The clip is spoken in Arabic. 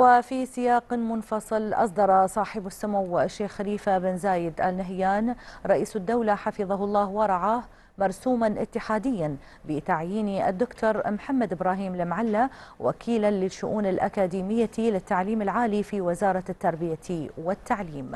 وفي سياق منفصل أصدر صاحب السمو الشيخ خليفة بن زايد آل نهيان رئيس الدولة حفظه الله ورعاه مرسوما اتحاديا بتعيين الدكتور محمد إبراهيم لمعلة وكيلا للشؤون الأكاديمية للتعليم العالي في وزارة التربية والتعليم